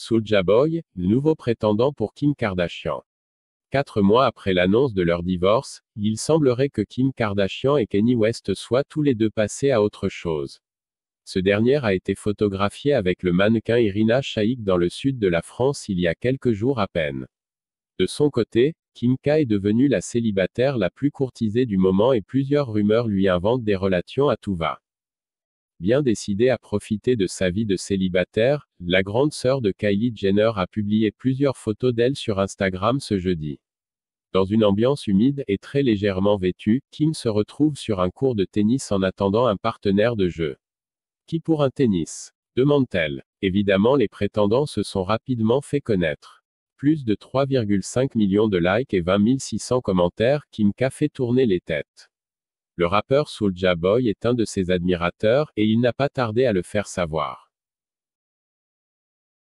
Soulja Boy, nouveau prétendant pour Kim Kardashian. Quatre mois après l'annonce de leur divorce, il semblerait que Kim Kardashian et Kanye West soient tous les deux passés à autre chose. Ce dernier a été photographié avec le mannequin Irina Shayk dans le sud de la France il y a quelques jours à peine. De son côté, Kim K est devenue la célibataire la plus courtisée du moment et plusieurs rumeurs lui inventent des relations à tout va. Bien décidée à profiter de sa vie de célibataire, la grande sœur de Kylie Jenner a publié plusieurs photos d'elle sur Instagram ce jeudi. Dans une ambiance humide et très légèrement vêtue, Kim se retrouve sur un cours de tennis en attendant un partenaire de jeu. Qui pour un tennis demande-t-elle. Évidemment, les prétendants se sont rapidement fait connaître. Plus de 3,5 millions de likes et 20 600 commentaires, Kim K fait tourner les têtes. Le rappeur Soulja Boy est un de ses admirateurs et il n'a pas tardé à le faire savoir.